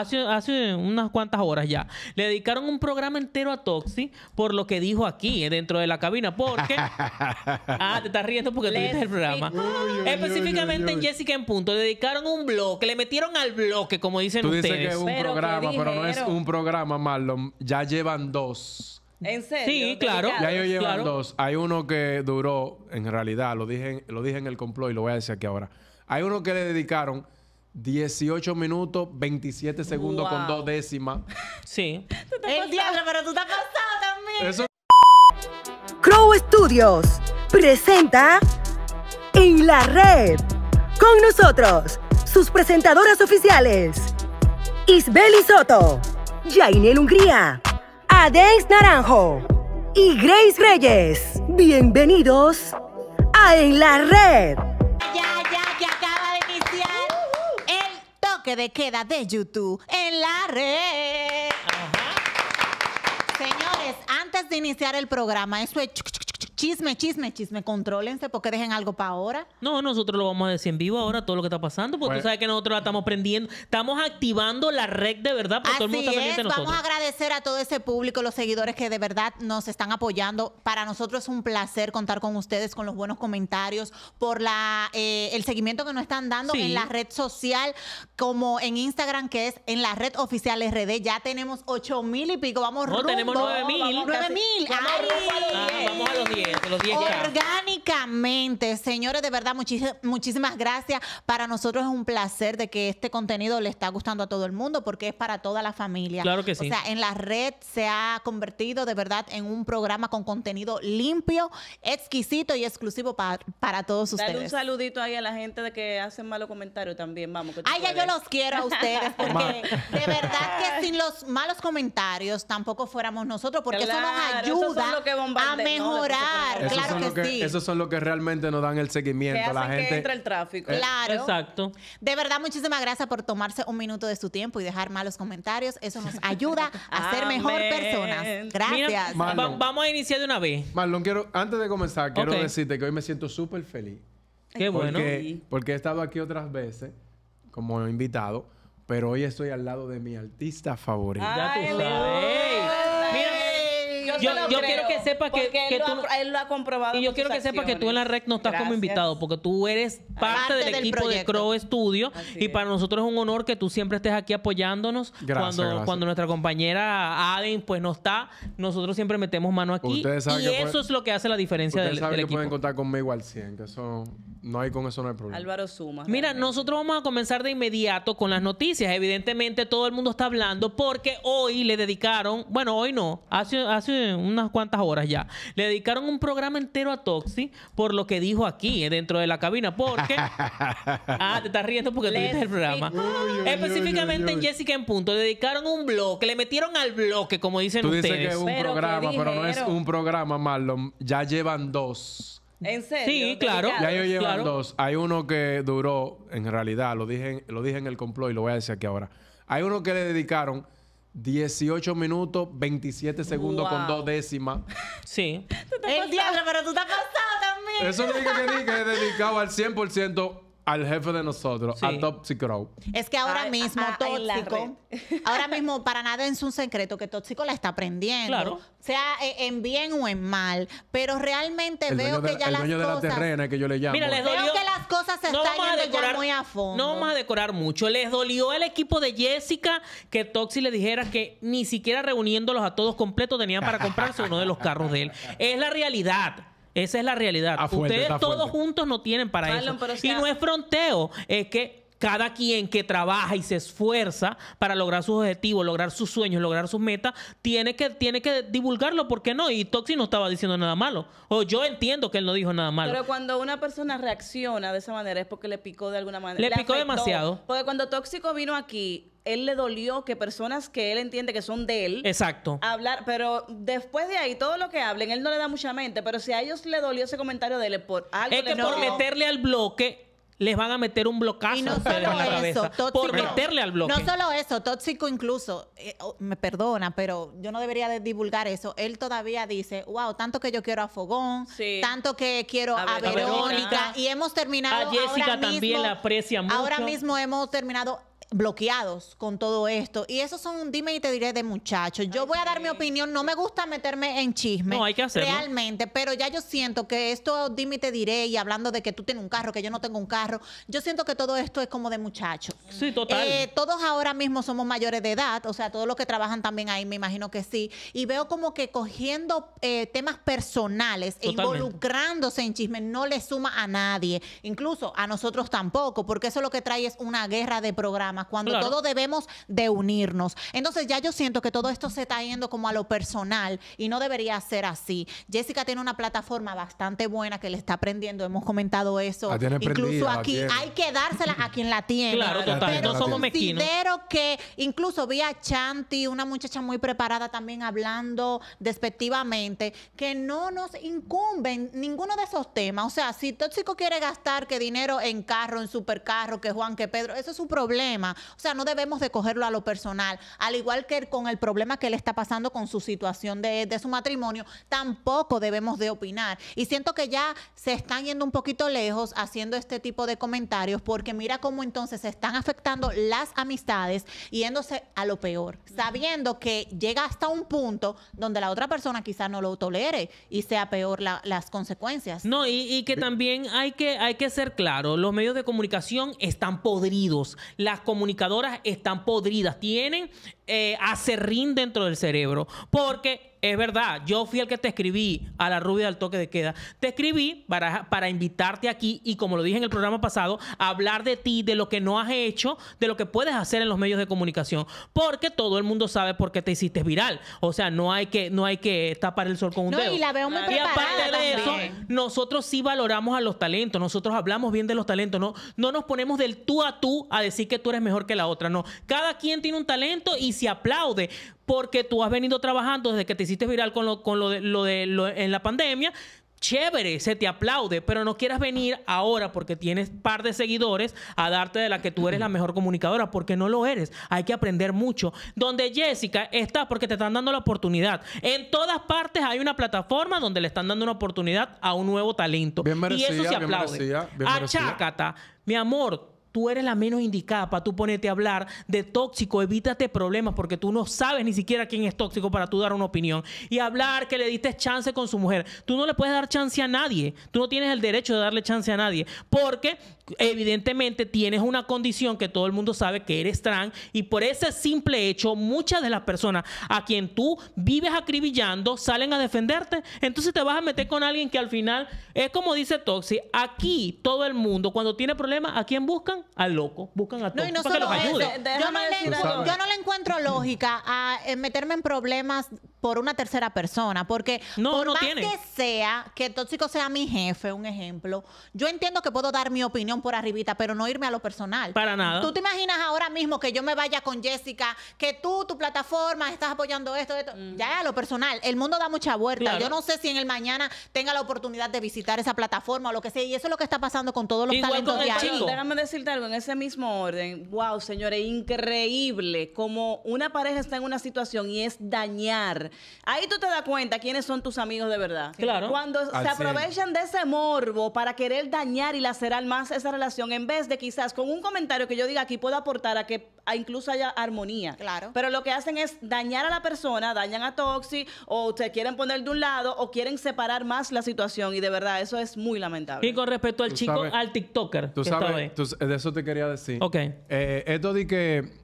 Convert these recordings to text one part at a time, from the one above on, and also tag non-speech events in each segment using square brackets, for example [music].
hace, unas cuantas horas ya, le dedicaron un programa entero a Toxi por lo que dijo aquí, eh, dentro de la cabina, porque... [laughs] ah, te estás riendo porque tú el programa. Específicamente en Jessica en Punto, le dedicaron un bloque, le metieron al bloque, como dicen tú ustedes. es un programa, pero no es un programa, Marlon. Ya llevan dos. ¿En serio? Sí, claro. Ya llevan dos. Hay uno que duró, en realidad, lo dije, lo dije en el complot y lo voy a decir aquí ahora. Hay uno que le dedicaron 18 minutos, 27 segundos con dos décimas. Sí. El diablo, pero tú estás pasado también. Crow Studios presenta En la Red. Con nosotros, sus presentadoras oficiales: Isbeli Soto, Jainel Hungría, Adex Naranjo y Grace Reyes. Bienvenidos a En la Red. que de queda de YouTube en la red. Señores, antes de iniciar el programa, eso es chisme, chisme, chisme. Contrólense porque dejen algo para ahora. No, nosotros lo vamos a decir en vivo ahora, todo lo que está pasando, porque tú pues- sabes que nosotros la estamos prendiendo, estamos activando la red de verdad, porque todo el mundo es. Vamos a agradecer a todo ese público, los seguidores que de verdad nos están apoyando. Para nosotros es un placer contar con ustedes, con los buenos comentarios, por la eh, el seguimiento que nos están dando en la red social, como en Instagram, que es en la red oficial RD. Ya tenemos ocho mil y pico, vamos no, tenemos nueve mil. Nueve mil. Vamos a los diez. Orgánicamente, señores, de verdad, muchísimas gracias. Para nosotros es un placer de que este contenido le está gustando a todo el mundo porque es para toda la familia. Claro que sí. O sea, en la red se ha convertido de verdad en un programa con contenido limpio, exquisito y exclusivo para, para todos Dale ustedes. un saludito ahí a la gente de que hacen malos comentarios también, vamos. Que Ay, ya yo los quiero a ustedes [laughs] porque de verdad que sin los malos comentarios tampoco fuéramos nosotros porque eso nos ayuda a mejorar Claro, esos son que, Esos son los que realmente nos dan el seguimiento. a la gente. Que entra el tráfico. Eh, claro. Exacto. De verdad, muchísimas gracias por tomarse un minuto de su tiempo y dejar malos comentarios. Eso nos ayuda a ser [laughs] mejor personas. Gracias. vamos a iniciar de una vez. Marlon, quiero, antes de comenzar, quiero decirte que hoy me siento súper feliz. Qué bueno. Porque he estado aquí otras veces como invitado, pero hoy estoy al lado de mi artista favorito. ya tú sabes yo, quiero que sepa que, tú, comprobado. Y yo quiero que sepas que tú en la red no estás como invitado, porque tú eres parte, del, equipo de Crow Studio. y para nosotros es un honor que tú siempre estés aquí apoyándonos. cuando, cuando nuestra compañera Aden pues no está, nosotros siempre metemos mano aquí. y eso es lo que hace la diferencia del, equipo. pueden contar conmigo al 100, que no hay con eso, no hay problema. Álvaro Suma. Mira, nosotros vamos a comenzar de inmediato con las noticias. Evidentemente, todo el mundo está hablando porque hoy le dedicaron, bueno, hoy no, hace, hace unas cuantas horas ya, le dedicaron un programa entero a Toxi por lo que dijo aquí eh, dentro de la cabina. Porque. [laughs] ah, te estás riendo porque tú el programa. Específicamente en Jessica en Punto, le dedicaron un bloque, le metieron al bloque, como dicen tú ustedes. que es un programa, pero no es un programa, Marlon. Ya llevan dos. ¿En serio? Sí, claro. Ya ellos llevan dos. Hay uno que duró, en realidad, lo dije, en, lo dije en el complot y lo voy a decir aquí ahora. Hay uno que le dedicaron 18 minutos, 27 segundos con dos décimas. Sí. el diablo, pero tú estás pasado también. Eso lo digo que, que he dedicado al 100% al jefe de nosotros, a Tóxico. Es que ahora mismo Tóxico, ahora [laughs] mismo para nada es un secreto que Tóxico la está aprendiendo, sea eh, en bien o en mal, pero realmente veo que ya el las dueño de la terrena que yo le llamo. Mira, les dolió, veo que las cosas se están yendo muy a fondo. No vamos a decorar mucho. Les dolió el equipo de Jessica que Toxi le dijera que ni siquiera reuniéndolos a todos completos tenían para comprarse uno de los carros de él. Es la realidad. Esa es la realidad. Ustedes todos juntos no tienen para eso. y no es fronteo, es que cada quien que trabaja y se esfuerza para lograr sus objetivos, lograr sus sueños, lograr sus metas, tiene que, tiene que divulgarlo, ¿por qué no? Y Toxi no estaba diciendo nada malo. O yo entiendo que él no dijo nada malo. Pero cuando una persona reacciona de esa manera es porque le picó de alguna manera. Le, picó demasiado. Porque cuando Tóxico vino aquí, él le dolió que personas que él entiende que son de él. Exacto. Hablar, pero después de ahí, todo lo que hablen, él no le da mucha mente. Pero si a ellos le dolió ese comentario de él, por algo. Es que por meterle al bloque, les van a meter un blocazo no por meterle al bloque. No solo eso, tóxico incluso, eh, oh, me perdona, pero yo no debería de divulgar eso. Él todavía dice, wow, tanto que yo quiero a Fogón, tanto que quiero a, Verónica, y hemos terminado. A Jessica también la aprecia mucho. Ahora mismo hemos terminado bloqueados con todo esto. Y esos son dime y te diré de muchachos. Yo voy a dar mi opinión, no me gusta meterme en chisme. Realmente, pero ya yo siento que esto dime y te diré y hablando de que tú tienes un carro, que yo no tengo un carro, yo siento que todo esto es como de muchachos. Sí, total. Eh, todos ahora mismo somos mayores de edad, o sea, todos los que trabajan también ahí, me imagino que sí. Y veo como que cogiendo eh, temas personales e involucrándose en chisme no le suma a nadie, incluso a nosotros tampoco, porque eso lo que trae es una guerra de programa cuando todos debemos de unirnos. Entonces ya yo siento que todo esto se está yendo como a lo personal y no debería ser así. Jessica tiene una plataforma bastante buena que le está aprendiendo, hemos comentado eso. Incluso aquí hay que dársela a quien la tiene. Claro, no somos mezquinos. Considero que incluso vi a Chanti, una muchacha muy preparada también hablando despectivamente, que no nos incumben ninguno de esos temas. O sea, si Tóxico quiere gastar que dinero en carro, en supercarro, que Juan, que Pedro, eso es su problema. O sea, no debemos de cogerlo a lo personal. Al igual que con el problema que le está pasando con su situación de, su matrimonio, tampoco debemos de opinar. Y siento que ya se están yendo un poquito lejos haciendo este tipo de comentarios porque mira cómo entonces se están afectando las amistades y yéndose a lo peor, sabiendo que llega hasta un punto donde la otra persona quizás no lo tolere y sea peor las consecuencias. No, y, que también hay que, hay que ser claro, los medios de comunicación están podridos, las comunicadoras están podridas, tienen eh, acerrín dentro del cerebro. Porque es verdad, yo fui el que te escribí a la rubia del toque de queda. Te escribí para, para invitarte aquí y como lo dije en el programa pasado, hablar de ti, de lo que no has hecho, de lo que puedes hacer en los medios de comunicación. Porque todo el mundo sabe por qué te hiciste viral. O sea, no hay que, no hay que tapar el sol con un dedo. Y aparte de eso, nosotros sí valoramos a los talentos, nosotros hablamos bien de los talentos, no, no nos ponemos del tú a tú a decir que tú eres mejor que la otra. No, cada quien tiene un talento y se aplaude porque tú has venido trabajando desde que te hiciste viral con lo, de, lo de en la pandemia. Chévere, se te aplaude, pero no quieras venir ahora porque tienes par de seguidores a darte de la que tú eres la mejor comunicadora, porque no lo eres. Hay que aprender mucho. Donde Jessica está porque te están dando la oportunidad. En todas partes hay una plataforma donde le están dando una oportunidad a un nuevo talento. y eso se aplaude. Bien mi amor, tú eres la menos indicada para tú ponerte a hablar de tóxico, evítate problemas porque tú no sabes ni siquiera quién es tóxico para tú dar una opinión y hablar que le diste chance con su mujer. Tú no le puedes dar chance a nadie, tú no tienes el derecho de darle chance a nadie porque evidentemente tienes una condición que todo el mundo sabe que eres trans y por ese simple hecho muchas de las personas a quien tú vives acribillando salen a defenderte, entonces te vas a meter con alguien que al final es como dice Toxi, aquí todo el mundo cuando tiene problemas, ¿a quién buscan? al loco, buscan a todos para que los ayude. yo no, le, encuentro lógica a eh, meterme en problemas por una tercera persona, porque no, por más que sea que tóxico sea mi jefe, un ejemplo, yo entiendo que puedo dar mi opinión por arribita, pero no irme a lo personal. Para nada. Tú te imaginas ahora mismo que yo me vaya con Jessica, que tú, tu plataforma, estás apoyando esto, esto. Mm. Ya Ya a lo personal, el mundo da mucha vuelta. Yo no sé si en el mañana tenga la oportunidad de visitar esa plataforma o lo que sea, y eso es lo que está pasando con todos los talentos de ahí. Déjame decirte algo en ese mismo orden. Wow, señores, increíble como una pareja está en una situación y es dañar Ahí tú te das cuenta quiénes son tus amigos de verdad. Claro. Cuando se aprovechan de ese morbo para querer dañar y lacerar más esa relación, en vez de quizás con un comentario que yo diga aquí puedo aportar a que a incluso haya armonía. Claro. Pero lo que hacen es dañar a la persona, dañan a Toxi, o te quieren poner de un lado, o quieren separar más la situación. Y de verdad, eso es muy lamentable. Y con respecto al chico, al TikToker. Tú sabes, de eso te quería decir. Ok. Eh, esto de que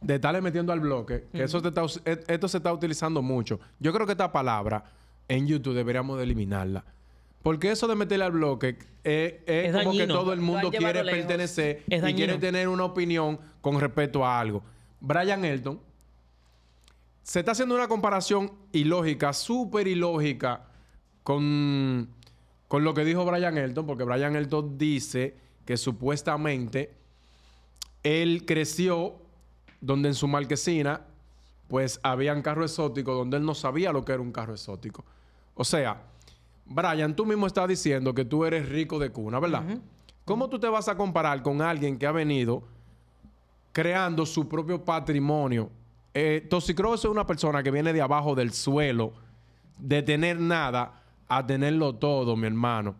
de estarle metiendo al bloque, eso e, esto se está utilizando mucho. Yo creo que esta palabra en YouTube deberíamos de eliminarla. Porque eso de meterle al bloque eh, es, como que todo el mundo quiere pertenecer y quiere tener una opinión con respecto a algo. Brian Elton se está haciendo una comparación ilógica, súper ilógica, con, con lo que dijo Brian Elton, porque Brian Elton dice que supuestamente él creció donde en su marquesina, pues habían carro exótico donde él no sabía lo que era un carro exótico. O sea, Brian, tú mismo estás diciendo que tú eres rico de cuna, ¿verdad? ¿Cómo tú te vas a comparar con alguien que ha venido creando su propio patrimonio? Eh, es una persona que viene de abajo del suelo, de tener nada a tenerlo todo, mi hermano.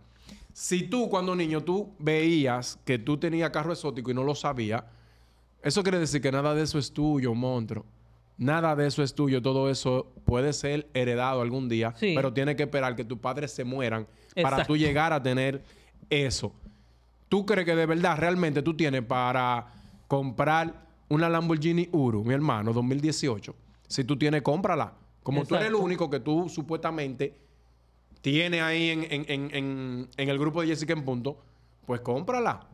Si tú cuando niño tú veías que tú tenías carro exótico y no lo sabías, eso quiere decir que nada de eso es tuyo, monstruo. Nada de eso es tuyo. Todo eso puede ser heredado algún día, pero tiene que esperar que tus padres se mueran para tú llegar a tener eso. ¿Tú crees que de verdad realmente tú tienes para comprar una Lamborghini Uru, mi hermano, 2018? Si tú tienes, cómprala. Como tú eres el único que tú supuestamente tienes ahí en, en el grupo de Jessica en punto, pues cómprala.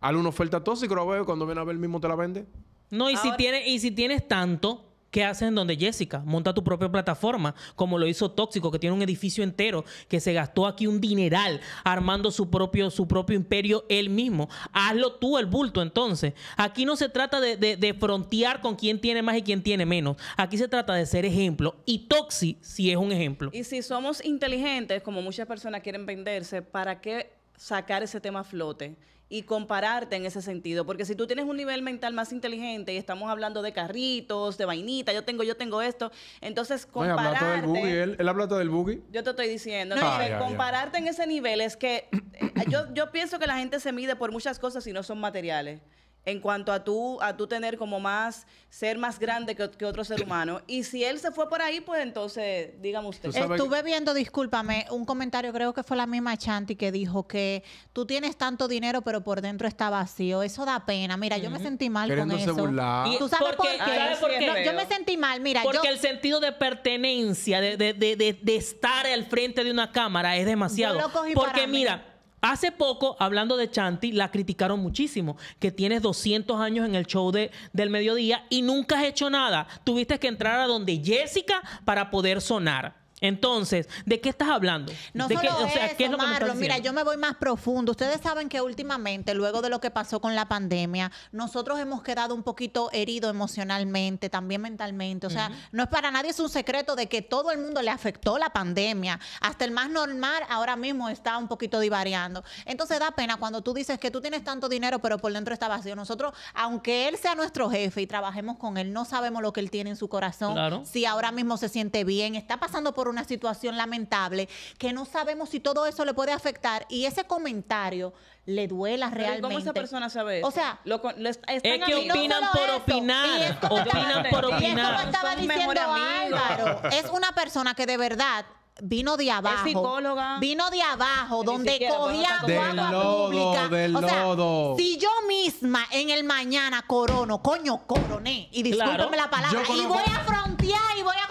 Hale una oferta tóxica, lo veo cuando viene a ver el mismo te la vende. No, y si tienes, y si tienes tanto, ¿Qué haces en donde Jessica? Monta tu propia plataforma, como lo hizo Tóxico, que tiene un edificio entero, que se gastó aquí un dineral armando su propio, su propio imperio él mismo. Hazlo tú el bulto entonces. Aquí no se trata de, frontear con quién tiene más y quién tiene menos. Aquí se trata de ser ejemplo. Y Toxi sí es un ejemplo. Y si somos inteligentes, como muchas personas quieren venderse, ¿para qué sacar ese tema a flote? y compararte en ese sentido. Porque si tú tienes un nivel mental más inteligente y estamos hablando de carritos, de vainita, yo tengo, yo tengo esto, entonces compararte... el del buggy, él, habla del buggy. Yo te estoy diciendo, no, compararte en ese nivel es que eh, yo, yo pienso que la gente se mide por muchas cosas y no son materiales en cuanto a tú, a tú tener como más, ser más grande que, otro ser humano. Y si él se fue por ahí, pues entonces, dígame usted. Estuve viendo, discúlpame, un comentario, creo que fue la misma Chanti que dijo que tú tienes tanto dinero, pero por dentro está vacío. Eso da pena. Mira, yo me sentí mal con eso. Y ¿Tú sabes por qué? yo me sentí mal, mira. Porque el sentido de pertenencia, de, de, de, de, estar al frente de una cámara es demasiado. porque mira, Hace poco, hablando de Chanti, la criticaron muchísimo, que tienes 200 años en el show de, del mediodía y nunca has hecho nada. Tuviste que entrar a donde Jessica para poder sonar. Entonces, ¿de qué estás hablando? No ¿De solo es lo mira, yo me voy más profundo. Ustedes saben que últimamente, luego de lo que pasó con la pandemia, nosotros hemos quedado un poquito heridos emocionalmente, también mentalmente. O sea, no es para nadie es un secreto de que todo el mundo le afectó la pandemia. Hasta el más normal ahora mismo está un poquito divariando. Entonces da pena cuando tú dices que tú tienes tanto dinero, pero por dentro está vacío. Nosotros, aunque él sea nuestro jefe y trabajemos con él, no sabemos lo que él tiene en su corazón. Claro. Si ahora mismo se siente bien, está pasando por una situación lamentable, que no sabemos si todo eso le puede afectar y ese comentario le duela realmente. ¿Cómo esa persona sabe eso? O sea, es que opinan por opinar. Opinan por opinar. Y es lo estaba diciendo Álvaro. Es una persona que de verdad vino de abajo. Es psicóloga. Vino de abajo, donde cogía agua lodo, pública. o sea, si yo misma en el mañana corono, coño, coroné, y discúlpame la palabra, y voy a frontear y voy a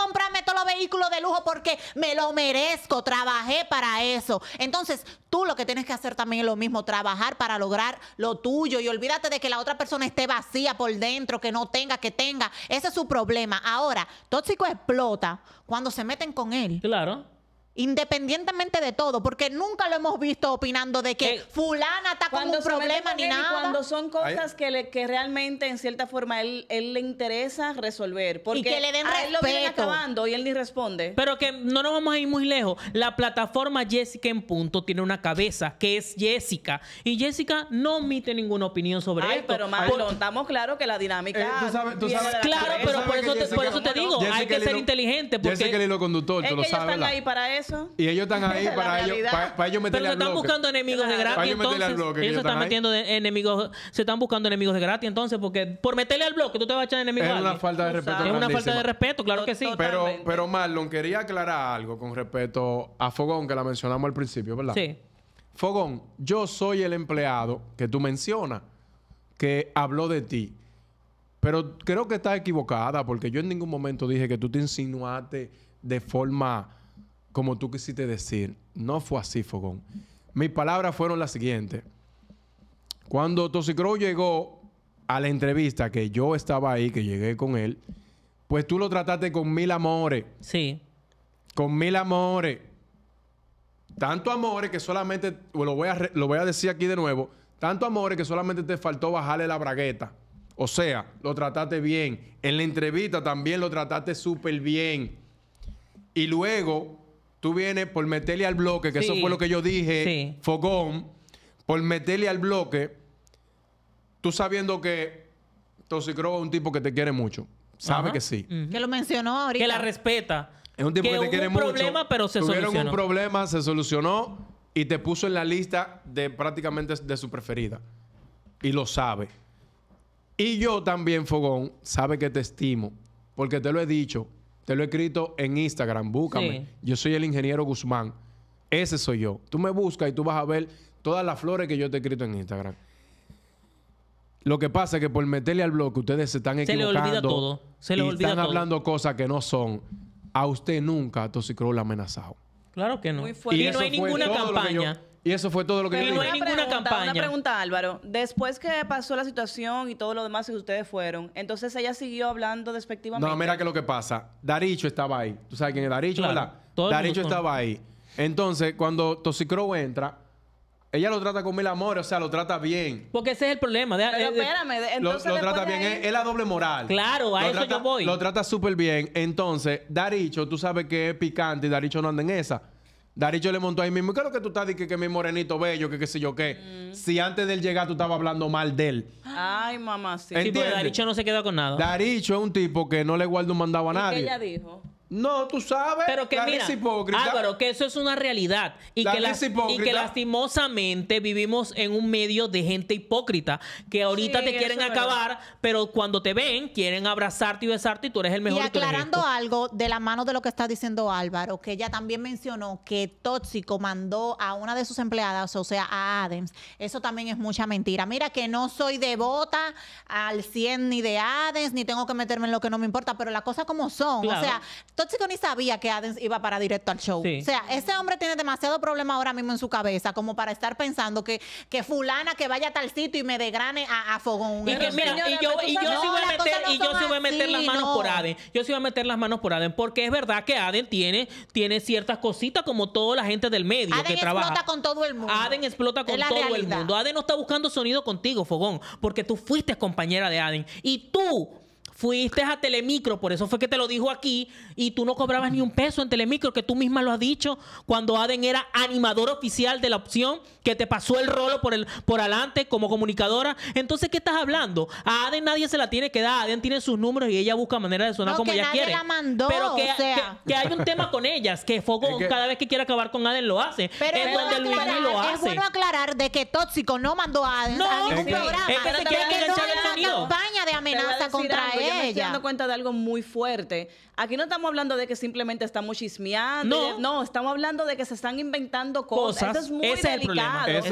vehículo de lujo porque me lo merezco, trabajé para eso. Entonces, tú lo que tienes que hacer también es lo mismo, trabajar para lograr lo tuyo y olvídate de que la otra persona esté vacía por dentro, que no tenga, que tenga. Ese es su problema. Ahora, tóxico explota cuando se meten con él. Claro independientemente de todo, porque nunca lo hemos visto opinando de que eh, fulana está con un problema ni nada. Cuando son cosas que, le, que realmente en cierta forma él, él le interesa resolver, porque y que le den a él lo viene acabando y él ni responde. Pero que no nos vamos a ir muy lejos. La plataforma Jessica en punto tiene una cabeza que es Jessica y Jessica no omite ninguna opinión sobre Ay, Pero Marlon, estamos claro que la dinámica. claro, pero por eso, te, digo, hay que ser inteligente porque Jessica el hilo conductor, tú lo sabes. están ahí para eso y ellos están ahí [laughs] para ellos, para, para ellos meterle Pero se están buscando enemigos de gratis. ellos están metiendo enemigos, se están buscando enemigos de gratis entonces, porque por meterle al bloque tú te vas a echar enemigos Es una falta de respeto. Es una falta de respeto, claro que sí. Pero, pero Marlon, quería aclarar algo con respecto a Fogón, que la mencionamos al principio, ¿verdad? Sí. Fogón, yo soy el empleado que tú mencionas, que habló de ti. Pero creo que estás equivocada, porque yo en ningún momento dije que tú te insinuaste de forma como tú quisiste decir, no fue así, Fogón. Mis palabras fueron las siguientes. Cuando Tosicro llegó a la entrevista, que yo estaba ahí, que llegué con él, pues tú lo trataste con mil amores. Sí. Con mil amores. Tanto amores que solamente, lo voy, a, lo voy a decir aquí de nuevo, tanto amores que solamente te faltó bajarle la bragueta. O sea, lo trataste bien. En la entrevista también lo trataste súper bien. Y luego, tú vienes por meterle al bloque, que eso fue lo que yo dije, Fogón, por meterle al bloque, tú sabiendo que Tosicro es un tipo que te quiere mucho. Sabe que sí. Mm. Que lo mencionó ahorita. Que la respeta. Es un tipo que, te quiere un problema, pero se Tuvieron un problema, se solucionó y te puso en la lista de prácticamente de su preferida. Y lo sabe. Y yo también, Fogón, sabe que te estimo. Porque te lo he dicho te lo he escrito en Instagram, búscame. Yo soy el ingeniero Guzmán. Ese soy yo. Tú me buscas y tú vas a ver todas las flores que yo te he escrito en Instagram. Lo que pasa es que por meterle al bloque ustedes se están equivocando. Se le olvida todo. Se le están hablando cosas que no son. A usted nunca ha amenazado. Claro que no. y no hay ninguna campaña. Y eso fue todo lo que no dije. hay ninguna campaña. Una pregunta, Álvaro. Después que pasó la situación y todo lo demás que ustedes fueron, entonces ella siguió hablando despectivamente. No, mira que lo que pasa. Daricho estaba ahí. Tú sabes quién es Daricho, ¿verdad? Daricho estaba ahí. Entonces, cuando Toxicrow entra, ella lo trata con mil amores, o sea, lo trata bien. Porque ese es el problema. Pero eh, eh, Lo- trata bien. Es, la doble moral. Claro, a eso yo voy. Lo trata súper bien. Entonces, Daricho, tú sabes que es picante y Daricho no anda en esa. Daricho le montó ahí mismo. qué es lo que tú estás diciendo? Que, mi morenito bello, que qué sé yo qué. Mm. Si antes de él llegar tú estabas hablando mal de él. Ay, mamá, sí. Daricho no se quedó con nada. Daricho es un tipo que no le guarda un mandado a nadie. qué ella dijo? No, tú sabes. Pero que mira, Álvaro, que eso es una realidad. Y, que lastimosamente vivimos en un medio de gente hipócrita que ahorita te quieren acabar, pero cuando te ven, quieren abrazarte y besarte y tú eres el mejor. Y aclarando algo de la mano de lo que está diciendo Álvaro, que ella también mencionó que Tóxico mandó a una de sus empleadas, o sea, a Adams. Eso también es mucha mentira. Mira que no soy devota al 100 ni de Adams, ni tengo que meterme en lo que no me importa, pero las cosas como son. O sea, Tóxico ni sabía que Aden iba para directo al show. O sea, ese hombre tiene demasiado problema ahora mismo en su cabeza como para estar pensando que, que fulana que vaya a tal sitio y me degrane a, fogón. Y, que, mira, y yo, sí voy a meter, las manos por Aden. Yo sí voy a meter las manos por Aden porque es verdad que Aden tiene, tiene ciertas cositas como toda la gente del medio que trabaja. Aden explota con todo el mundo. Aden explota con todo el mundo. Aden no está buscando sonido contigo, fogón, porque tú fuiste compañera de Aden y tú Fuiste a Telemicro, por eso fue que te lo dijo aquí, y tú no cobrabas ni un peso en Telemicro, que tú misma lo has dicho, cuando Aden era animador oficial de la opción, que te pasó el rolo por, el, por adelante como comunicadora. Entonces, ¿qué estás hablando? A Aden nadie se la tiene que dar, Aden tiene sus números y ella busca manera de sonar como que ella nadie La mandó, pero que, que, hay un tema con ellas, que Fogo cada vez que quiere acabar con Aden lo hace. Pero es, bueno aclarar, lo aclarar de que Tóxico no mandó a Aden no, a ningún programa. Es que se quiere que no, campaña amenaza contra ella. me dando cuenta de algo muy fuerte. Aquí no estamos hablando de que simplemente estamos chismeando. No, estamos hablando de que se están inventando cosas. Eso es muy delicado. Es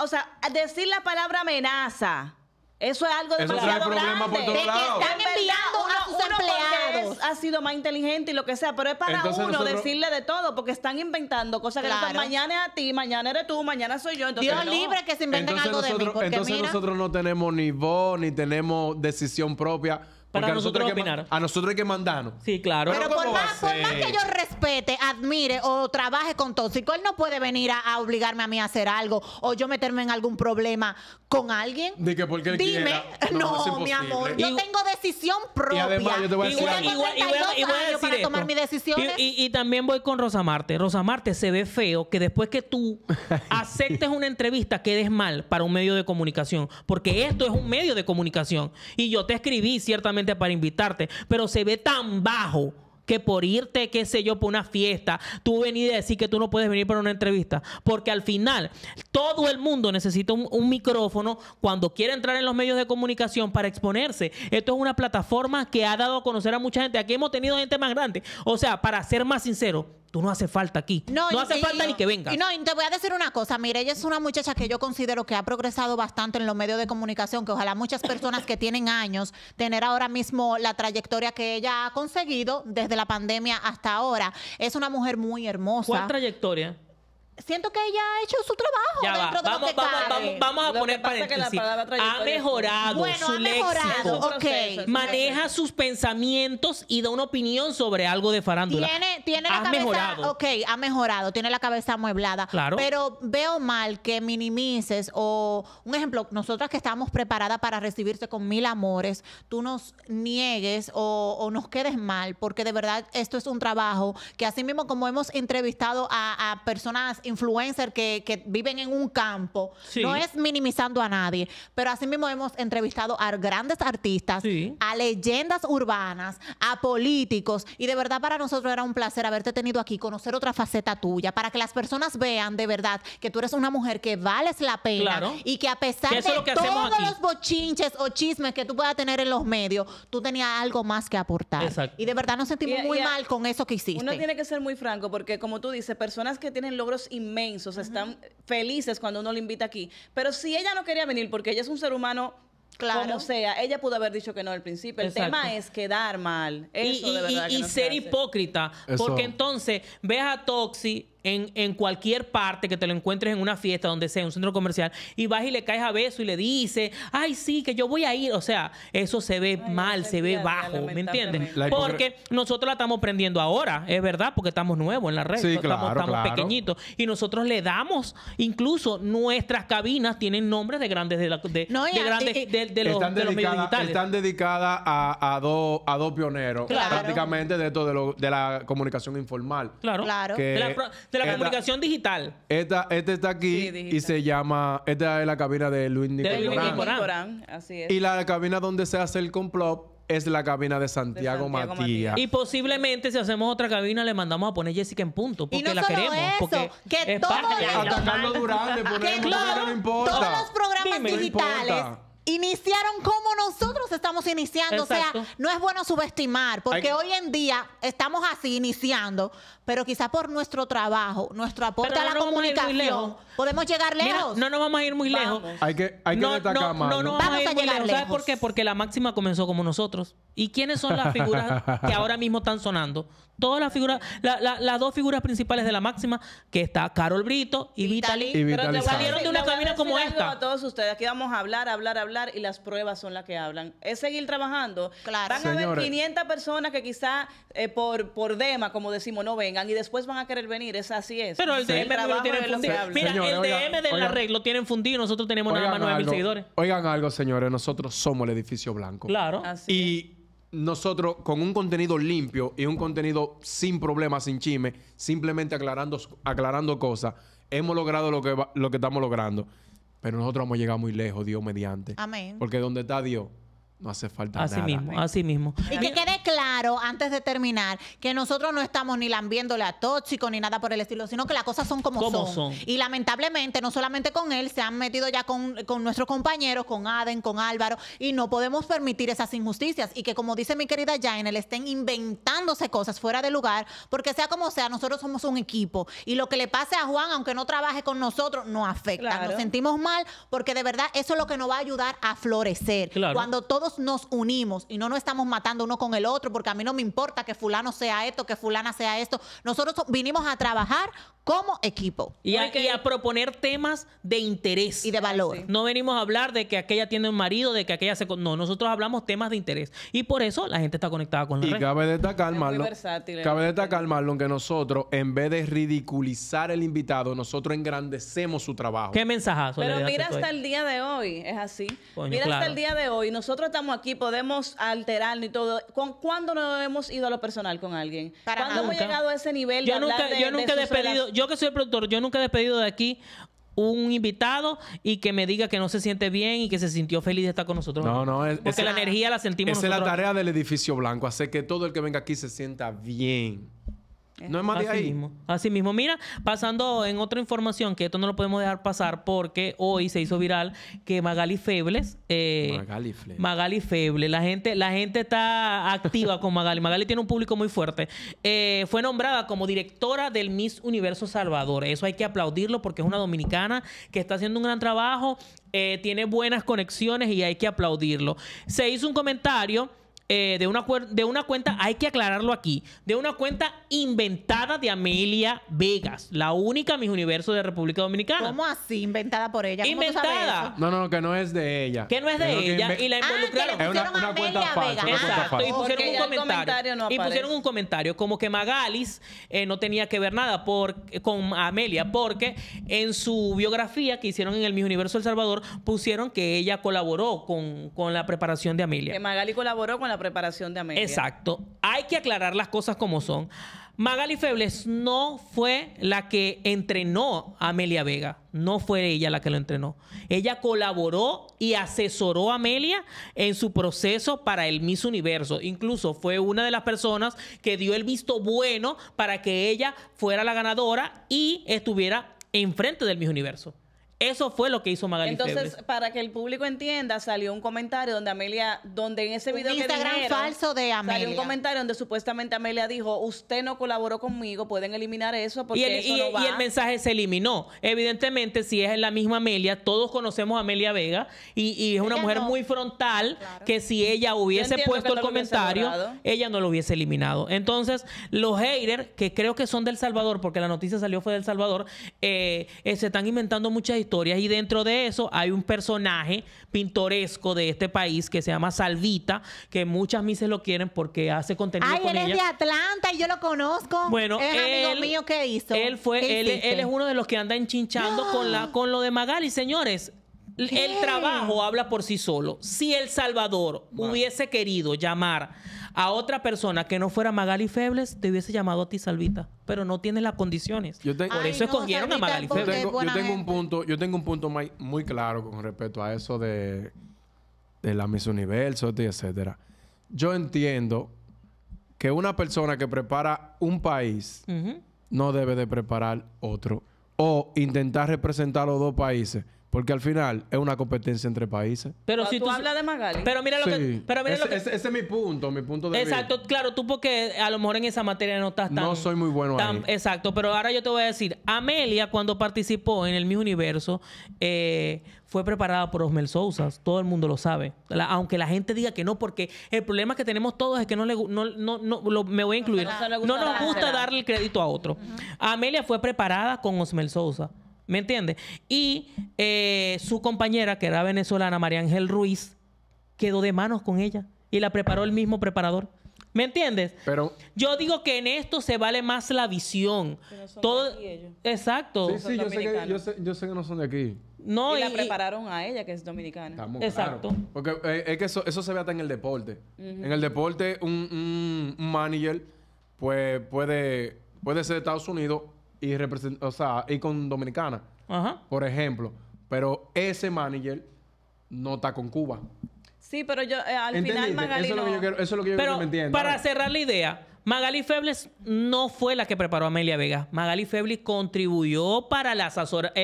o sea, decir la palabra amenaza eso es algo demasiado grande. de que están enviando a sus empleados. Ha sido más inteligente y lo que sea, pero es para uno decirle de todo, porque están inventando cosas que no mañana es a ti, mañana eres tú, mañana soy yo. Entonces, Dios libre que se inventen algo de mí. entonces nosotros no tenemos ni voz, ni tenemos decisión propia para nosotros, nosotros A nosotros hay que mandarnos. Sí, claro. Pero, por, más, que yo respete, admire o trabaje con tóxico, él no puede venir a, obligarme a mí a hacer algo o yo meterme en algún problema con alguien. Dime, [laughs] no, mi amor, yo tengo decisión propia. Y además yo te voy a decir para tomar mis decisiones. Y, y, también voy con Rosa Marte. Rosa Marte se ve feo que después que tú [laughs] aceptes una entrevista quedes mal para un medio de comunicación, porque esto es un medio de comunicación y yo te escribí ciertamente para invitarte, pero se ve tan bajo que por irte, qué sé yo, por una fiesta, tú venir a decir que tú no puedes venir para una entrevista. Porque al final, todo el mundo necesita un, micrófono cuando quiere entrar en los medios de comunicación para exponerse. Esto es una plataforma que ha dado a conocer a mucha gente. Aquí hemos tenido gente más grande. O sea, para ser más sincero, tú no hace falta aquí. No, hace falta ni que venga. no, y te voy a decir una cosa. Mire, ella es una muchacha que yo considero que ha progresado bastante en los medios de comunicación, que ojalá muchas personas que tienen años tener ahora mismo la trayectoria que ella ha conseguido desde la pandemia hasta ahora. Es una mujer muy hermosa. ¿Cuál trayectoria? siento que ella ha hecho su trabajo dentro de vamos, que vamos, a lo poner paréntesis. Ha mejorado bueno, ha mejorado, Maneja sus pensamientos y da una opinión sobre algo de farándula. Tiene, la cabeza, mejorado. ok, ha mejorado, tiene la cabeza amueblada. Claro. Pero veo mal que minimices o, un ejemplo, nosotras que estamos preparadas para recibirte con mil amores, tú nos niegues o, nos quedes mal, porque de verdad esto es un trabajo que así mismo como hemos entrevistado a, a personas influencers que, viven en un campo. No es minimizando a nadie, pero así mismo hemos entrevistado a grandes artistas, a leyendas urbanas, a políticos, y de verdad para nosotros era un placer haberte tenido aquí, conocer otra faceta tuya, para que las personas vean de verdad que tú eres una mujer que vales la pena y que a pesar de todos los bochinches o chismes que tú puedas tener en los medios, tú tenías algo más que aportar. Y de verdad nos sentimos muy mal con eso que hiciste. Uno tiene que ser muy franco porque como tú dices, personas que tienen logros y inmensos, están felices cuando uno le invita aquí. Pero si ella no quería venir porque ella es un ser humano Como sea, ella pudo haber dicho que no al principio. El tema es quedar mal. y, ser hipócrita. Porque entonces ves a Toxi en, cualquier parte que te lo encuentres en una fiesta, donde sea, un centro comercial, y vas y le caes a beso y le dices, ay, sí, que yo voy a ir. O sea, eso se ve mal, se ve bajo, ¿me entiendes? Porque nosotros la estamos prendiendo ahora, es verdad, porque estamos nuevos en la red, estamos, pequeñitos. Y nosotros le damos, incluso nuestras cabinas tienen nombres de grandes de, grandes, eh, eh, de, los, están de los medios Están dedicadas a, dos a dos pioneros, prácticamente de esto de, la comunicación informal. Claro, claro. la, la comunicación digital. Esta, este está aquí y se llama. Esta es la cabina de Luis Nicolás. Y la cabina donde se hace el complot es la cabina de Santiago, Matías. Y posiblemente si hacemos otra cabina le mandamos a poner Jessica en punto porque la queremos. que Todos los programas digitales. iniciaron como nosotros estamos iniciando. O sea, no es bueno subestimar, porque hoy en día estamos así iniciando, pero quizás por nuestro trabajo, nuestro aporte a la comunicación, podemos llegar lejos. No, no vamos a ir muy lejos. Hay que, hay no, no, más. No, no, vamos, a, ir lejos. ¿Sabes por qué? Porque la máxima comenzó como nosotros. ¿Y quiénes son las [laughs] figuras que ahora mismo están sonando? Todas las figuras, la, la, las dos figuras principales de la máxima, que está Carol Brito y Vitali, Pero Vitali salieron de una camina como esta. A todos ustedes, aquí vamos a hablar, hablar, hablar, y las pruebas son las que hablan. Es seguir trabajando. Claro. Van a haber 500 personas que quizá eh, por, por dema, como decimos, no vengan y después van a querer venir. Es así es. Pero el DM lo tienen fundido. Mira, el DM de la red lo tienen fundido. Nosotros tenemos nada más 9 seguidores. Oigan algo, señores. Nosotros somos el edificio blanco. Claro. y nosotros con un contenido limpio y un contenido sin problemas, sin chime simplemente aclarando, aclarando cosas, hemos logrado lo que, lo que estamos logrando. Pero nosotros hemos llegado muy lejos, Dios mediante. Amén. Porque donde está Dios, no hace falta así nada. Mismo, así mismo. Y que quede claro, antes de terminar, que nosotros no estamos ni lambiéndole a tóxico ni nada por el estilo, sino que las cosas son como son. Y lamentablemente, no solamente con él, se han metido ya con, nuestros compañeros, con Aden, con Álvaro, y no podemos permitir esas injusticias. Y que, como dice mi querida le estén inventándose cosas fuera de lugar, porque sea como sea, nosotros somos un equipo. Y lo que le pase a Juan, aunque no trabaje con nosotros, no afecta. Nos sentimos mal, porque de verdad eso es lo que nos va a ayudar a florecer. Cuando todo nos unimos y no nos estamos matando uno con el otro, porque a mí no me importa que fulano sea esto, que fulana sea esto. Nosotros vinimos a trabajar como equipo. Y a, a, proponer temas de interés. Y de valor. No venimos a hablar de que aquella tiene un marido, de que aquella se... No, nosotros hablamos temas de interés. Y por eso la gente está conectada con la Y cabe destacar, Marlon, cabe destacar, Marlon, que nosotros, en vez de ridiculizar el invitado, nosotros engrandecemos su trabajo. Qué mensajazo. Pero mira hasta el día de hoy, es así. mira hasta el día de hoy, nosotros estamos aquí, podemos alterarnos y todo. ¿Cuándo nos hemos ido a lo personal con alguien? ¿Cuándo hemos llegado a ese nivel yo nunca, yo nunca he despedido yo que soy el productor, yo nunca he despedido de aquí un invitado y que me diga que no se siente bien y que se sintió feliz de estar con nosotros. No, no, es, porque la energía la sentimos. Esa es la tarea del edificio blanco, hacer que todo el que venga aquí se sienta bien. No es más de ahí. Mismo. Así mismo. Mira, pasando en otra información, que esto no lo podemos dejar pasar porque hoy se hizo viral que Magali Febles. Eh, Magali Febles. Magali Febles. La gente, la gente está activa con Magali. Magali tiene un público muy fuerte. Eh, fue nombrada como directora del Miss Universo Salvador. Eso hay que aplaudirlo porque es una dominicana que está haciendo un gran trabajo, eh, tiene buenas conexiones y hay que aplaudirlo. Se hizo un comentario eh, de, una, de una cuenta, hay que aclararlo aquí, de una cuenta inventada de Amelia Vegas, la única Miss Universo de República Dominicana. ¿Cómo así? Inventada por ella. inventada. No, no, que no es de ella. Que no es de ella y la involucraron. Ah, que le pusieron una, Exacto, y pusieron un comentario. y pusieron un comentario como que Magalis eh, no tenía que ver nada con Amelia porque en su biografía que hicieron en el Miss Universo El Salvador pusieron que ella colaboró con, la preparación de Amelia. Que Magali colaboró con la preparación de Amelia. Exacto. Hay que aclarar las cosas como son. Magali Febles no fue la que entrenó a Amelia Vega. No fue ella la que lo entrenó. Ella colaboró y asesoró a Amelia en su proceso para el Miss Universo. Incluso fue una de las personas que dio el visto bueno para que ella fuera la ganadora y estuviera enfrente del Miss Universo. Eso fue lo que hizo Magali Entonces, para que el público entienda, salió un comentario donde Amelia, donde en ese video Instagram falso de Amelia. Salió un comentario donde supuestamente Amelia dijo, usted no colaboró conmigo, pueden eliminar eso porque y el, mensaje se eliminó. Evidentemente, si es la misma Amelia, todos conocemos a Amelia Vega y, es una mujer muy frontal que si ella hubiese puesto el comentario, ella no lo hubiese eliminado. Entonces, los haters, que creo que son del Salvador, porque la noticia salió fue del Salvador, eh, eh, se están inventando muchas historias historias y dentro de eso hay un personaje pintoresco de este país que se llama Salvita, que muchas mises lo quieren porque hace contenido Ay, con él es de Atlanta y yo lo conozco. Bueno, es él, amigo mío que hizo. Él fue él, es uno de los que anda enchinchando con la ¡Ah! con lo de Magali, señores. El trabajo habla por sí solo. Si El Salvador hubiese querido llamar a otra persona que no fuera Magali Febles, te hubiese llamado a ti Salvita, pero no tiene las condiciones. Por eso escogieron a Magali Febles. Yo tengo, un punto, yo tengo un punto muy, claro con respecto a eso de, la Miss Universo, etcétera. Yo entiendo que una persona que prepara un país no debe de preparar otro o intentar representar los dos países porque al final es una competencia entre países. Pero, si tú, hablas de Magali. Pero mira lo que. ese, es mi punto, mi punto de vista. Exacto, claro, tú porque a lo mejor en esa materia no estás tan. No soy muy bueno ahí. Exacto, pero ahora yo te voy a decir: Amelia, cuando participó en el Miss Universo, eh, fue preparada por Osmel Sousa. Todo el mundo lo sabe. aunque la gente diga que no, porque el problema que tenemos todos es que no le. No, no, me voy a incluir. No, nos gusta darle el crédito a otro. Amelia fue preparada con Osmel Sousa. ¿Me entiendes? Y eh, su compañera, que era venezolana, María Ángel Ruiz, quedó de manos con ella y la preparó el mismo preparador. ¿Me entiendes? Pero yo digo que en esto se vale más la visión. Exacto. Sí, sí, yo sé, que, yo, sé, que, no son de aquí. No, y, la prepararon a ella que es dominicana. exacto. Porque eh, es que eso, se ve hasta en el deporte. En el deporte un, un, manager pues, puede puede ser de Estados Unidos y, o sea, y con Dominicana, por ejemplo. Pero ese manager no está con Cuba. Sí, pero yo eh, al final Magali Eso es lo que yo quiero, eso es lo que, yo quiero que me Para cerrar la idea, Magali Febles no fue la que preparó a Amelia Vega. Magali Febles contribuyó para el,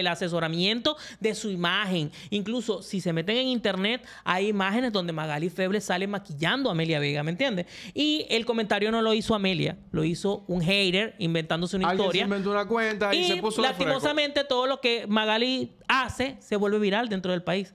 asesoramiento de su imagen. Incluso si se meten en internet, hay imágenes donde Magali Febles sale maquillando a Amelia Vega, ¿me entiendes? Y el comentario no lo hizo Amelia, lo hizo un hater inventándose una historia. Se inventó una cuenta y, se puso lastimosamente todo lo que Magali hace se vuelve viral dentro del país.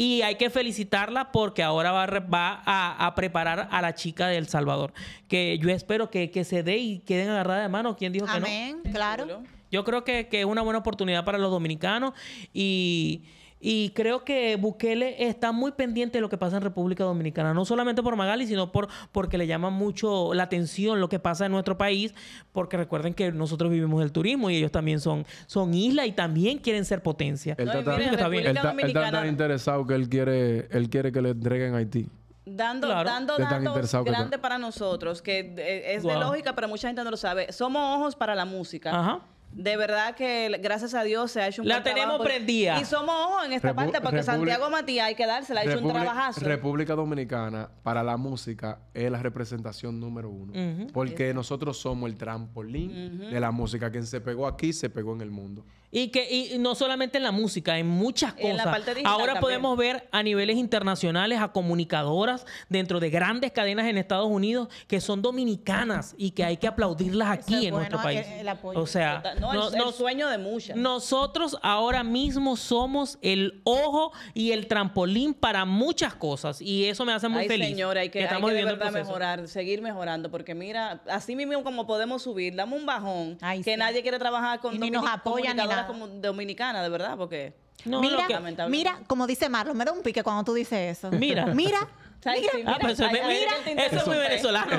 Y hay que felicitarla porque ahora va, va a, preparar a la chica del Salvador. Que yo espero que, se dé y queden agarradas de mano. ¿Quién dijo que no? Amén, claro. Yo creo que, que, es una buena oportunidad para los dominicanos y, y creo que Bukele está muy pendiente de lo que pasa en República Dominicana, no solamente por Magali, sino por porque le llama mucho la atención lo que pasa en nuestro país, porque recuerden que nosotros vivimos del turismo y ellos también son, son isla y también quieren ser potencia. Él está, tan, interesado que él quiere, él quiere que le entreguen Haití dando, dando dando grande para nosotros, que eh, es de lógica, pero mucha gente no lo sabe. Somos ojos para la música. Ajá. De verdad que gracias a Dios se ha hecho un La tenemos trabajo. prendida. Y somos ojos en esta parte porque Santiago Matías hay que dársela, ha hecho un trabajazo. República Dominicana para la música es la representación número uno. porque nosotros somos el trampolín de la música. Quien se pegó aquí se pegó en el mundo. Y que y no solamente en la música, en muchas cosas. Ahora podemos ver a niveles internacionales a comunicadoras dentro de grandes cadenas en Estados Unidos que son dominicanas y que hay que aplaudirlas aquí en nuestro país. O sea, no, sueño de muchas. Nosotros ahora mismo somos el ojo y el trampolín para muchas cosas y eso me hace muy feliz. que, estamos hay que de mejorar, seguir mejorando porque mira, así mismo como podemos subir, damos un bajón que nadie quiere trabajar con y nos apoyan ni nada como dominicana, de verdad, porque... mira, mira, como dice Marlon, me da un pique cuando tú dices eso. Mira. Mira eso, es muy es venezolano.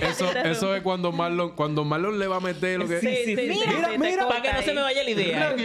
Eso, eso, es cuando Marlon, cuando Marlon le va a meter lo que. Sí, mira, Para que no se me vaya la idea. para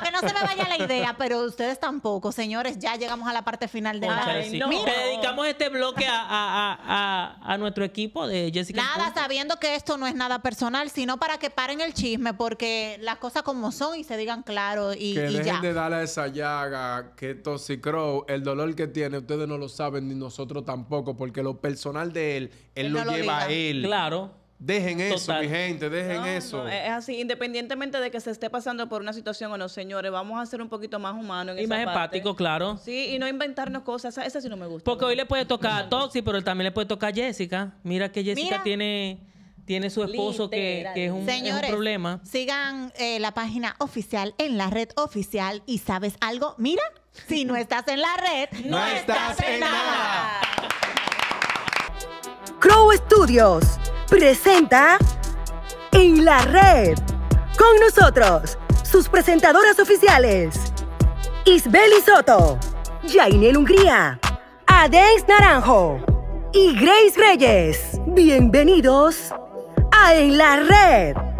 que no se me vaya la idea, pero ustedes tampoco, señores. Ya llegamos a la parte final de la. Dedicamos este bloque a, a, a, nuestro equipo de Jessica. Nada, sabiendo que esto no es nada personal, sino para que paren el chisme, porque las cosas como son y se digan claro y, que y dejen de darle esa llaga que crow el dolor que tiene, ustedes no lo saben ni no nosotros tampoco, porque lo personal de él, él, lo lleva a él. Claro. Dejen eso, mi gente, dejen eso. es así, independientemente de que se esté pasando por una situación o no, señores, vamos a ser un poquito más humanos. En y más empáticos, claro. Sí, y no inventarnos cosas, esa, sí no me gusta. Porque hoy le puede tocar a Toxi, pero él también le puede tocar a Jessica. Mira que Jessica tiene tiene su esposo que, es, un, Señores, problema. Sigan eh, la página oficial en la red oficial y sabes algo, mira, si no estás en la red, [laughs] no, estás, en nada. Crow Studios presenta En la red con nosotros sus presentadoras oficiales Isbeli Soto, Jainel Hungría, Adex Naranjo y Grace Reyes. Bienvenidos en la red.